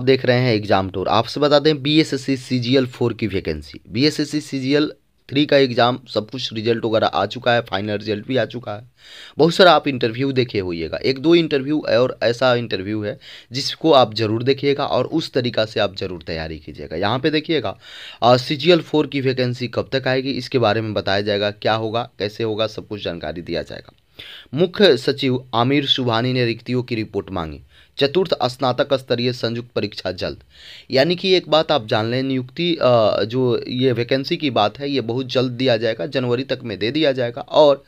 आप देख रहे हैं एग्जाम टूर आपसे बता दें B S S C C G L four की vacancy B S S C C G L three का एग्जाम सब कुछ रिजल्ट वगैरह आ चुका है फाइनल रिजल्ट भी आ चुका है बहुत सारा आप इंटरव्यू देखे होइएगा एक दो इंटरव्यू और ऐसा इंटरव्यू है जिसको आप जरूर देखिएगा और उस तरीका से आप जरूर तैयारी कीजिएगा यहाँ पे देखिएगा सी जी एल फोर की वैकेंसी कब तक आएगी इसके बारे में बताया जाएगा क्या होगा कैसे होगा सब कुछ जानकारी दिया जाएगा मुख्य सचिव आमिर सुबहानी ने रिक्तियों की रिपोर्ट मांगी चतुर्थ स्नातक स्तरीय संयुक्त परीक्षा जल्द यानी कि एक बात आप जान लें नियुक्ति जो ये वैकेंसी की बात है ये बहुत जल्द दिया जाएगा जनवरी तक में दे दिया जाएगा और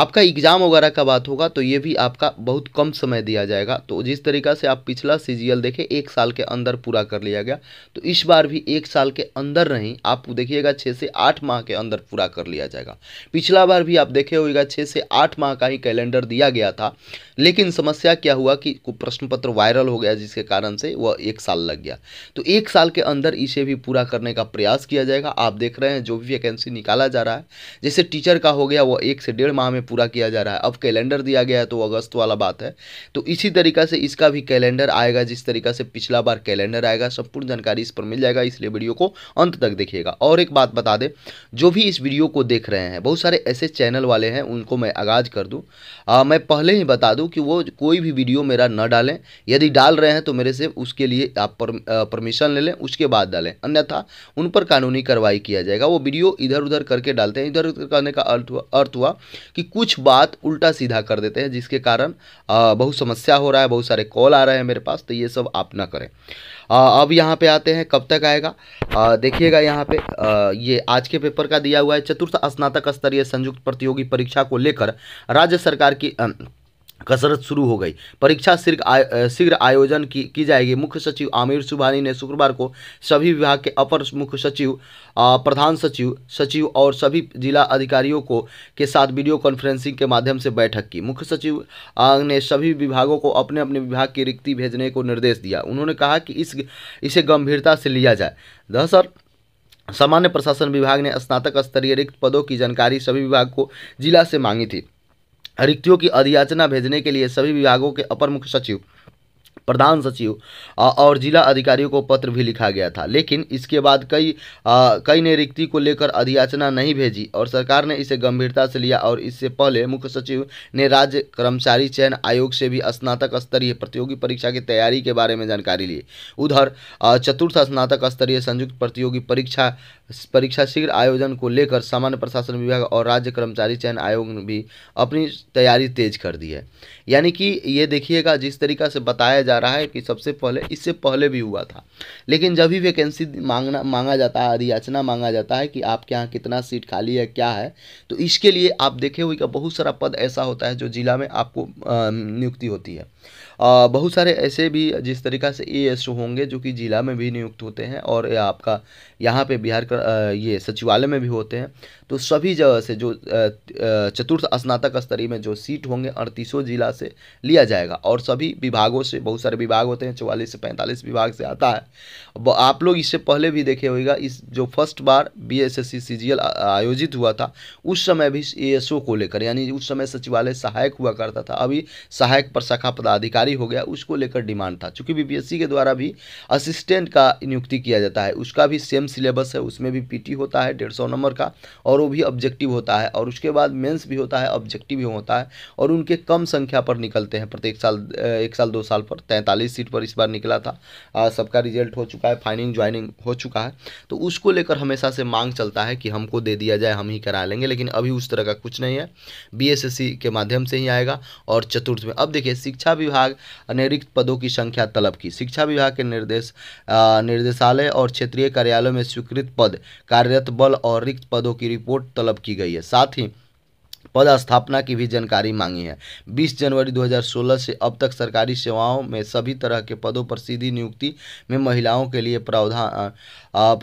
आपका एग्ज़ाम वगैरह का बात होगा तो ये भी आपका बहुत कम समय दिया जाएगा तो जिस तरीका से आप पिछला सी जी एल देखें एक साल के अंदर पूरा कर लिया गया तो इस बार भी एक साल के अंदर नहीं आप देखिएगा छः से आठ माह के अंदर पूरा कर लिया जाएगा पिछला बार भी आप देखे होगा छः से आठ माह का ही कैलेंडर दिया गया था लेकिन समस्या क्या हुआ कि प्रश्न पत्र वायरल हो गया जिसके कारण से वह एक साल लग गया तो एक साल के अंदर इसे भी पूरा करने का प्रयास किया जाएगा आप देख रहे हैं जो भी वैकेंसी निकाला जा रहा है जैसे टीचर का हो गया वह एक से डेढ़ माह में पूरा किया जा रहा है अब कैलेंडर दिया गया है तो अगस्त वाला बात है तो इसी तरीका से इसका भी कैलेंडर आएगा जिस तरीका से पिछला बार कैलेंडर आएगा संपूर्ण जानकारी इस पर मिल जाएगा इसलिए वीडियो को अंत तक देखिएगा और एक बात बता दें जो भी इस वीडियो को देख रहे हैं बहुत सारे ऐसे चैनल वाले हैं उनको मैं आगाज कर दूँ मैं पहले ही बता दूँ कि वो कोई भी वीडियो मेरा न डालें यदि डाल रहे हैं तो मेरे से उसके लिए आप परमिशन ले लें उसके बाद डालें अन्यथा उन पर कानूनी कार्रवाई किया जाएगा वो वीडियो इधर उधर करके डालते हैं इधर उधर करने का अर्थ हुआ अर्थ हुआ कि कुछ बात उल्टा सीधा कर देते हैं जिसके कारण बहुत समस्या हो रहा है बहुत सारे कॉल आ रहे हैं मेरे पास तो ये सब आप ना करें आ, अब यहाँ पे आते हैं कब तक आएगा देखिएगा यहाँ पे आ, ये आज के पेपर का दिया हुआ है चतुर्थ स्नातक स्तरीय संयुक्त प्रतियोगी परीक्षा को लेकर राज्य सरकार की कसरत शुरू हो गई परीक्षा शीघ्र आयो शीघ्र आयोजन की की जाएगी मुख्य सचिव आमिर सुबहानी ने शुक्रवार को सभी विभाग के अपर मुख्य सचिव प्रधान सचिव सचिव और सभी जिला अधिकारियों को के साथ वीडियो कॉन्फ्रेंसिंग के माध्यम से बैठक की मुख्य सचिव ने सभी विभागों को अपने अपने विभाग की रिक्ति भेजने को निर्देश दिया उन्होंने कहा कि इस इसे गंभीरता से लिया जाए दरअसल सामान्य प्रशासन विभाग ने स्नातक स्तरीय रिक्त पदों की जानकारी सभी विभाग को जिला से मांगी थी रिक्तियों की अधियाचना भेजने के लिए सभी विभागों के अपर मुख्य सचिव प्रधान सचिव और जिला अधिकारियों को पत्र भी लिखा गया था लेकिन इसके बाद कई आ, कई ने रिक्ति को लेकर अधियाचना नहीं भेजी और सरकार ने इसे गंभीरता से लिया और इससे पहले मुख्य सचिव ने राज्य कर्मचारी चयन आयोग से भी स्नातक स्तरीय प्रतियोगी परीक्षा की तैयारी के बारे में जानकारी ली उधर चतुर्थ स्नातक स्तरीय संयुक्त प्रतियोगी परीक्षा परीक्षा शीघ्र आयोजन को लेकर सामान्य प्रशासन विभाग और राज्य कर्मचारी चयन आयोग ने भी अपनी तैयारी तेज कर दी है यानी कि ये देखिएगा जिस तरीका से बताया जा रहा है कि सबसे पहले इससे पहले भी हुआ था लेकिन जब भी वैकेंसी मांगना मांगा जाता है अधियाचना मांगा जाता है कि आपके यहाँ कितना सीट खाली है क्या है तो इसके लिए आप देखे हुए का बहुत सारा पद ऐसा होता है जो जिला में आपको नियुक्ति होती है बहुत सारे ऐसे भी जिस तरीका से ए एस होंगे जो कि जिला में भी नियुक्त होते हैं और आपका यहाँ पे बिहार का ये सचिवालय में भी होते हैं तो सभी जगह से जो चतुर्थ स्नातक स्तरीय में जो सीट होंगे अड़तीसों जिला से लिया जाएगा और सभी विभागों से बहुत सारे विभाग होते हैं चौवालीस से पैंतालीस विभाग से आता है आप लोग इससे पहले भी देखे होगा इस जो फर्स्ट बार बी एस एस सी आयोजित हुआ था उस समय भी ए को लेकर यानी उस समय सचिवालय सहायक हुआ करता था अभी सहायक पर शाखा पदाधिकारी जारी हो गया उसको लेकर डिमांड था चूंकि बीपीएससी के द्वारा भी असिस्टेंट का नियुक्ति किया जाता है उसका भी सेम सिलेबस है उसमें भी पीटी होता है डेढ़ सौ नंबर का और वो भी ऑब्जेक्टिव होता है और उसके बाद मेंस भी होता है ऑब्जेक्टिव भी होता है और उनके कम संख्या पर निकलते हैं प्रत्येक साल एक साल दो साल पर तैंतालीस सीट पर इस बार निकला था सबका रिजल्ट हो चुका है फाइनिंग ज्वाइनिंग हो चुका है तो उसको लेकर हमेशा से मांग चलता है कि हमको दे दिया जाए हम ही करा लेंगे लेकिन अभी उस तरह का कुछ नहीं है बीएसएससी के माध्यम से ही आएगा और चतुर्थ में अब देखिए शिक्षा विभाग अन्य रिक्त पदों की संख्या तलब की शिक्षा विभाग के निर्देश निर्देशालय और क्षेत्रीय कार्यालयों में स्वीकृत पद कार्यरत बल और रिक्त पदों की रिपोर्ट तलब की गई है साथ ही पद स्थापना की भी जानकारी मांगी है 20 जनवरी 2016 से अब तक सरकारी सेवाओं में सभी तरह के पदों पर सीधी नियुक्ति में महिलाओं के लिए प्रावधान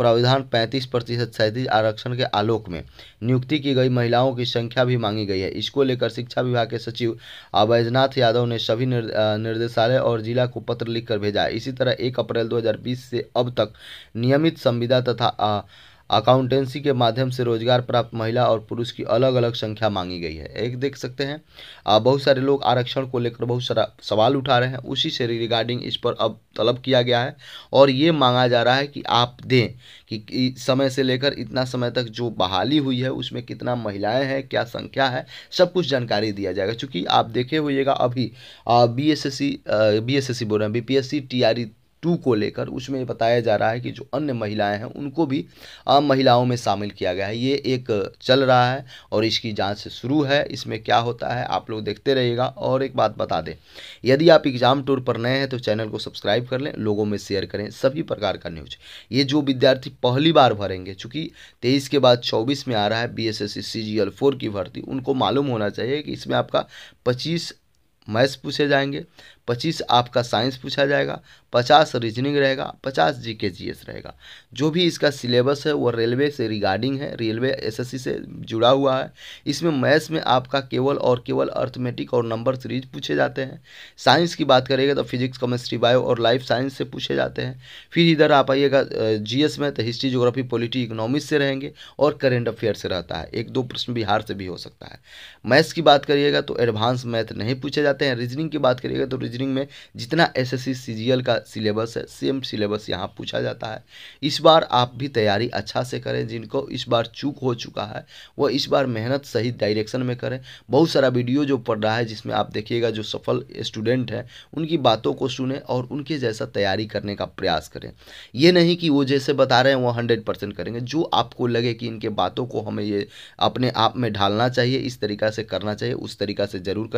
प्रावधान पैंतीस प्रतिशत सैंतीस आरक्षण के आलोक में नियुक्ति की गई महिलाओं की संख्या भी मांगी गई है इसको लेकर शिक्षा विभाग के सचिव अवैधनाथ यादव ने सभी निर्द, निर्देशालय और जिला को पत्र लिखकर भेजा इसी तरह एक अप्रैल दो से अब तक नियमित संविदा तथा अकाउंटेंसी के माध्यम से रोजगार प्राप्त महिला और पुरुष की अलग अलग संख्या मांगी गई है एक देख सकते हैं बहुत सारे लोग आरक्षण को लेकर बहुत सारा सवाल उठा रहे हैं उसी से रिगार्डिंग इस पर अब तलब किया गया है और ये मांगा जा रहा है कि आप दें कि समय से लेकर इतना समय तक जो बहाली हुई है उसमें कितना महिलाएं हैं क्या संख्या है सब कुछ जानकारी दिया जाएगा चूँकि आप देखे हुईगा अभी B S S C B S S C बोल रहे हैं B P S C T R E two को लेकर उसमें बताया जा रहा है कि जो अन्य महिलाएं हैं उनको भी आम महिलाओं में शामिल किया गया है ये एक चल रहा है और इसकी जांच शुरू है इसमें क्या होता है आप लोग देखते रहिएगा और एक बात बता दें यदि आप एग्ज़ाम टूर पर नए हैं तो चैनल को सब्सक्राइब कर लें लोगों में शेयर करें सभी प्रकार का न्यूज ये जो विद्यार्थी पहली बार भरेंगे चूँकि तेईस के बाद चौबीस में आ रहा है बी एस एस की भर्ती उनको मालूम होना चाहिए कि इसमें आपका पच्चीस मैथ्स पूछे जाएंगे 25 आपका साइंस पूछा जाएगा पचास रीजनिंग रहेगा पचास जी के जी एस रहेगा जो भी इसका सिलेबस है वो रेलवे से रिगार्डिंग है रेलवे एसएससी से जुड़ा हुआ है इसमें मैथ्स में आपका केवल और केवल अर्थमेटिक और नंबर सीरीज पूछे जाते हैं साइंस की बात करिएगा तो फिजिक्स केमिस्ट्री बायो और लाइफ साइंस से पूछे जाते हैं फिर इधर आप आइएगा जी में तो हिस्ट्री जोग्राफी पॉलिटी इकोनॉमिक्स से रहेंगे और करेंट अफेयर से रहता है एक दो प्रश्न बिहार से भी हो सकता है मैथ्स की बात करिएगा तो एडवांस मैथ नहीं पूछे जाते हैं रीजनिंग की बात करिएगा तो रीजनिंग में जितना एस एस का सिलेबस है सेम सिलेबस यहाँ पूछा जाता है इस बार आप भी तैयारी अच्छा से करें जिनको इस बार चूक हो चुका है वह इस बार मेहनत सही डायरेक्शन में करें बहुत सारा वीडियो जो पड़ रहा है जिसमें आप देखिएगा जो सफल स्टूडेंट हैं उनकी बातों को सुने और उनके जैसा तैयारी करने का प्रयास करें ये नहीं कि वो जैसे बता रहे हैं वो हंड्रेड परसेंट करेंगे जो आपको लगे कि इनके बातों को हमें ये अपने आप में ढालना चाहिए इस तरीका से करना चाहिए उस तरीका से ज़रूर